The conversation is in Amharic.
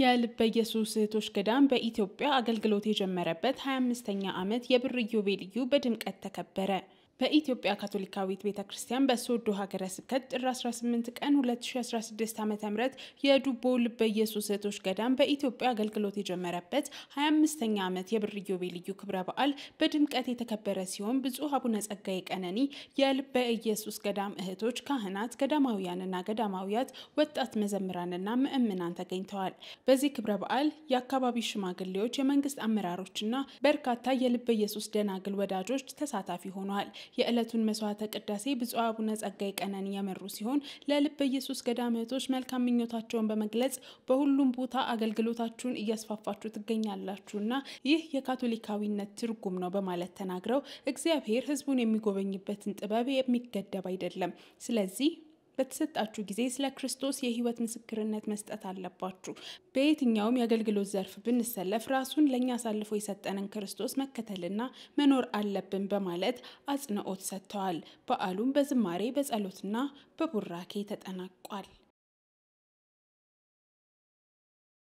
የልበ ኢየሱስ እህቶች ገዳም በኢትዮጵያ አገልግሎት የጀመረበት 25ኛ ዓመት የብር ኢዮቤልዩ በድምቀት ተከበረ። በኢትዮጵያ ካቶሊካዊት ቤተ ክርስቲያን በሶዶ ሀገረ ስብከት ጥር 18 ቀን 2016 ዓ ም የዱቦ ልበ ኢየሱስ እህቶች ገዳም በኢትዮጵያ አገልግሎት የጀመረበት 25ኛ ዓመት የብር ኢዮቤልዩ ክብረ በዓል በድምቀት የተከበረ ሲሆን ብፁዕ አቡነ ጸጋዬ ቀነኒ የልበ ኢየሱስ ገዳም እህቶች፣ ካህናት፣ ገዳማውያንና ገዳማውያት፣ ወጣት መዘምራንና ምእምናን ተገኝተዋል። በዚህ ክብረ በዓል የአካባቢ ሽማግሌዎች፣ የመንግስት አመራሮችና በርካታ የልበ ኢየሱስ ደናግል ወዳጆች ተሳታፊ ሆነዋል። የዕለቱን መስዋዕተ ቅዳሴ ብፁዕ አቡነ ጸጋይ ቀነን የመሩ ሲሆን ለልበ ኢየሱስ ገዳም መልካም ምኞታቸውን በመግለጽ በሁሉም ቦታ አገልግሎታችሁን እያስፋፋችሁ ትገኛላችሁና ይህ የካቶሊካዊነት ትርጉም ነው በማለት ተናግረው እግዚአብሔር ሕዝቡን የሚጎበኝበትን ጥበብ የሚገደብ አይደለም። ስለዚህ በተሰጣችሁ ጊዜ ስለ ክርስቶስ የህይወት ምስክርነት መስጠት አለባችሁ። በየትኛውም የአገልግሎት ዘርፍ ብንሰለፍ ራሱን ለእኛ አሳልፎ የሰጠንን ክርስቶስ መከተልና መኖር አለብን በማለት አጽንኦት ሰጥተዋል። በዓሉም በዝማሬ በጸሎትና በቡራኬ ተጠናቋል።